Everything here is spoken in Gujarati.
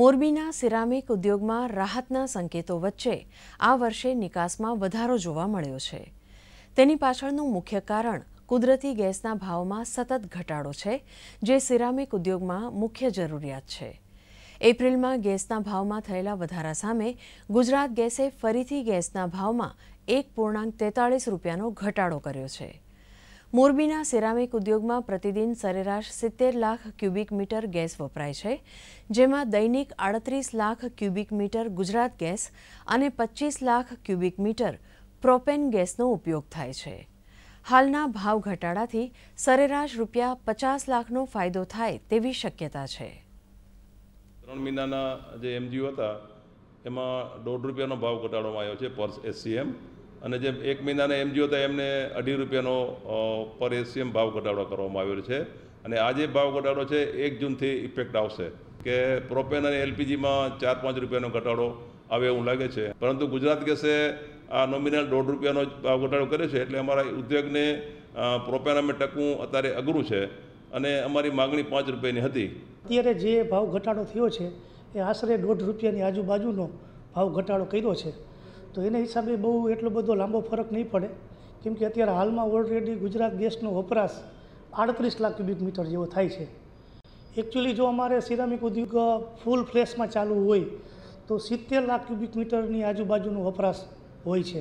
મોરબીના સિરામિક ઉદ્યોગમાં રાહતના સંકેતો વચ્ચે આ વર્ષે નિકાસમાં વધારો જોવા મળ્યો છે તેની પાછળનું મુખ્ય કારણ કુદરતી ગેસના ભાવમાં સતત ઘટાડો છે જે સિરામિક ઉદ્યોગમાં મુખ્ય જરૂરિયાત છે એપ્રિલમાં ગેસના ભાવમાં થયેલા વધારા સામે ગુજરાત ગેસે ફરીથી ગેસના ભાવમાં એક પૂર્ણાંક તેતાળીસ રૂપિયાનો ઘટાડો કર્યો છે મોરબીના સિરામિક ઉદ્યોગમાં પ્રતિદિન સરેરાશ સિત્તેર લાખ ક્યુબિક મીટર ગેસ વપરાય છે જેમાં દૈનિક આડત્રીસ lakh cubic metre Gujarat gas અને પચીસ લાખ ક્યુબિક મીટર પ્રોપેન ગેસનો ઉપયોગ થાય છે હાલના ભાવ ઘટાડાથી સરેરાશ રૂપિયા પચાસ લાખનો ફાયદો થાય તેવી શક્યતા છે ત્રણ મહિનાના જે એમજીઓ હતા એમાં દોઢ રૂપિયાનો ભાવ ઘટાડવામાં આવ્યો છે પર એસસીએમ અને જે એક મહિનાના એમજીઓ હતા એમને અઢી રૂપિયાનો પર એસીએમ ભાવ ઘટાડો કરવામાં આવ્યો છે અને આ જે ભાવ ઘટાડો છે એક જૂનથી ઇફેક્ટ આવશે કે પ્રોપેન અને એલપીજીમાં ચાર પાંચ રૂપિયાનો ઘટાડો આવે એવું લાગે છે પરંતુ ગુજરાત ગેસે આ નોમિનલ દોઢ રૂપિયાનો ભાવ ઘટાડો કર્યો છે એટલે અમારા ઉદ્યોગને પ્રોપેન અમે ટકવું અત્યારે અઘરું છે અને અમારી માગણી પાંચ રૂપિયાની હતી અત્યારે જે ભાવ ઘટાડો થયો છે એ આશરે દોઢ રૂપિયાની આજુબાજુનો ભાવ ઘટાડો કર્યો છે તો એના હિસાબે બહુ એટલો બધો લાંબો ફરક નહીં પડે કેમ કે અત્યારે હાલમાં ઓલરેડી ગુજરાત ગેસનો વપરાશ આડત્રીસ લાખ ક્યુબિક મીટર જેવો થાય છે એકચ્યુઅલી જો અમારે સિરામિક ઉદ્યોગ ફૂલ ફ્લેશમાં ચાલુ હોય તો સિત્તેર લાખ ક્યુબિક મીટરની આજુબાજુનો વપરાશ હોય છે